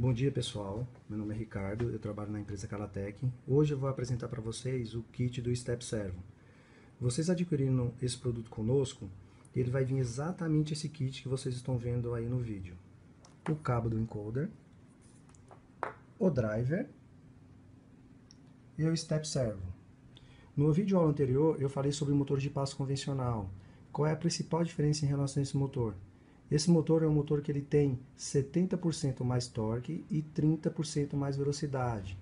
Bom dia pessoal, meu nome é Ricardo, eu trabalho na empresa Calatec. Hoje eu vou apresentar para vocês o kit do Step Servo. Vocês adquirindo esse produto conosco, ele vai vir exatamente esse kit que vocês estão vendo aí no vídeo. O cabo do encoder, o driver e o Step Servo. No vídeo aula anterior eu falei sobre o motor de passo convencional. Qual é a principal diferença em relação a esse motor? Esse motor é um motor que ele tem 70% mais torque e 30% mais velocidade.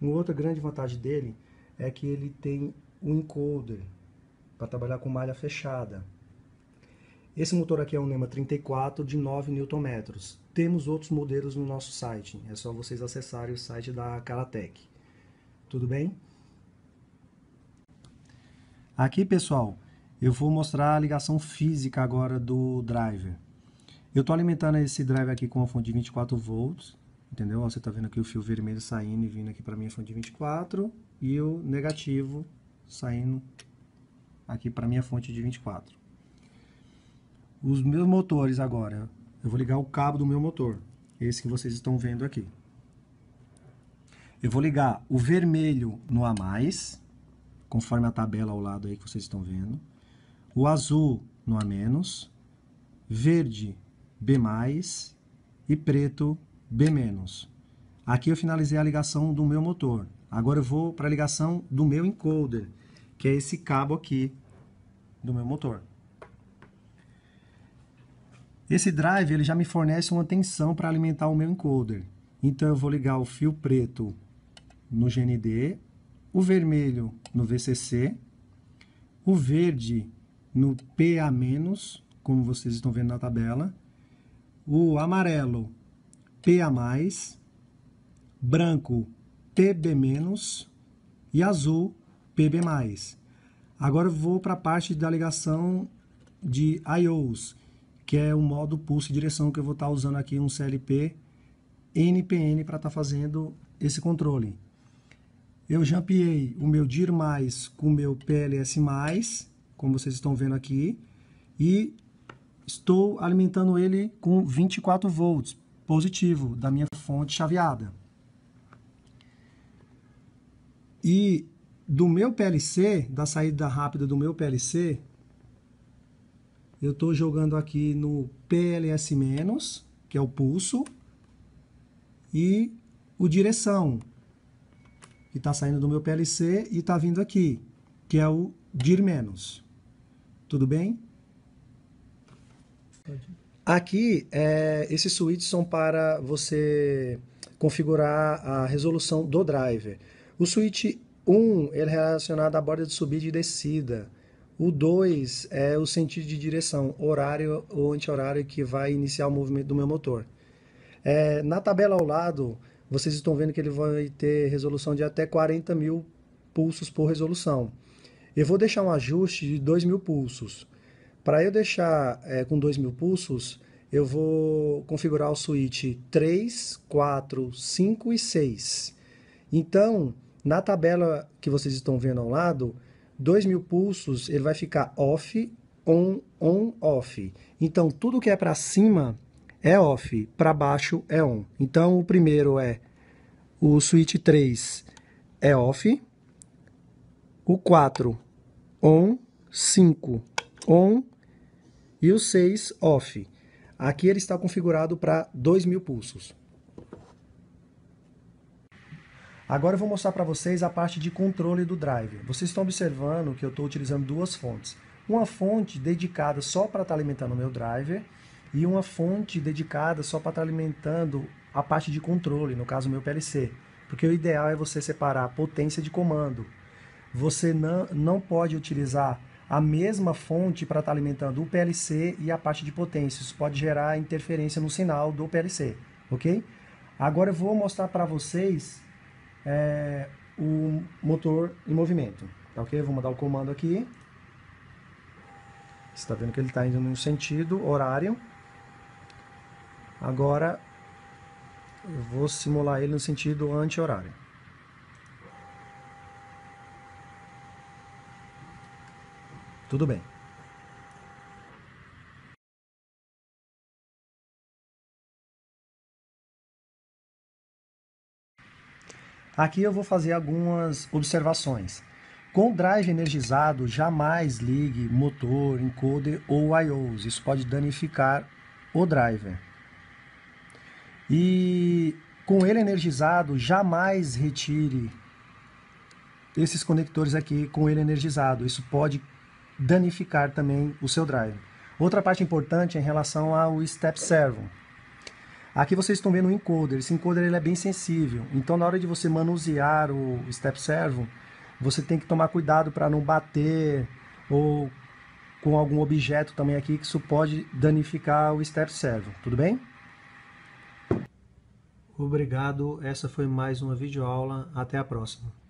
Uma outra grande vantagem dele é que ele tem um encoder para trabalhar com malha fechada. Esse motor aqui é um NEMA 34 de 9 Nm. Temos outros modelos no nosso site, é só vocês acessarem o site da Karatec. Tudo bem? Aqui pessoal, eu vou mostrar a ligação física agora do driver. Eu estou alimentando esse drive aqui com uma fonte de 24 volts, entendeu? Você está vendo aqui o fio vermelho saindo e vindo aqui para minha fonte de 24 e o negativo saindo aqui para minha fonte de 24. Os meus motores agora, eu vou ligar o cabo do meu motor, esse que vocês estão vendo aqui. Eu vou ligar o vermelho no a mais, conforme a tabela ao lado aí que vocês estão vendo, o azul no a menos, verde B+, e preto, B-. Aqui eu finalizei a ligação do meu motor. Agora eu vou para a ligação do meu encoder, que é esse cabo aqui do meu motor. Esse drive ele já me fornece uma tensão para alimentar o meu encoder. Então eu vou ligar o fio preto no GND, o vermelho no VCC, o verde no PA-, como vocês estão vendo na tabela, o amarelo PA+, branco PB- e azul PB+. Agora eu vou para a parte da ligação de IOs, que é o modo pulso e direção que eu vou estar tá usando aqui um CLP NPN para estar tá fazendo esse controle. Eu jampeei o meu DIR+, com o meu PLS+, como vocês estão vendo aqui, e estou alimentando ele com 24 volts positivo da minha fonte chaveada. E do meu PLC, da saída rápida do meu PLC, eu estou jogando aqui no PLS-, que é o pulso, e o direção, que está saindo do meu PLC e está vindo aqui, que é o DIR-. Tudo bem? Aqui, é, esses switches são para você configurar a resolução do driver. O switch 1 ele é relacionado à borda de subida e descida. O 2 é o sentido de direção, horário ou anti-horário que vai iniciar o movimento do meu motor. É, na tabela ao lado, vocês estão vendo que ele vai ter resolução de até 40 mil pulsos por resolução. Eu vou deixar um ajuste de 2 mil pulsos. Para eu deixar é, com 2 mil pulsos, eu vou configurar o switch 3, 4, 5 e 6. Então, na tabela que vocês estão vendo ao lado, 2 mil pulsos ele vai ficar off, on, on, off. Então, tudo que é para cima é off, para baixo é on. Então, o primeiro é o switch 3 é off, o 4 on, 5 on, e o 6 off. Aqui ele está configurado para 2.000 pulsos. Agora eu vou mostrar para vocês a parte de controle do driver. Vocês estão observando que eu estou utilizando duas fontes. Uma fonte dedicada só para estar tá alimentando o meu driver e uma fonte dedicada só para estar tá alimentando a parte de controle, no caso o meu PLC. Porque o ideal é você separar a potência de comando. Você não, não pode utilizar a mesma fonte para estar tá alimentando o PLC e a parte de potência. Isso pode gerar interferência no sinal do PLC, ok? Agora eu vou mostrar para vocês é, o motor em movimento, tá ok? Vou mandar o comando aqui. Você está vendo que ele está indo no sentido horário. Agora eu vou simular ele no sentido anti-horário. Tudo bem. Aqui eu vou fazer algumas observações. Com drive energizado, jamais ligue motor, encoder ou I.O.s. Isso pode danificar o driver. E com ele energizado, jamais retire esses conectores aqui com ele energizado. Isso pode danificar também o seu drive. Outra parte importante é em relação ao step servo. Aqui vocês estão vendo o encoder. Esse encoder ele é bem sensível. Então, na hora de você manusear o step servo, você tem que tomar cuidado para não bater ou com algum objeto também aqui que isso pode danificar o step servo. Tudo bem? Obrigado. Essa foi mais uma videoaula. Até a próxima.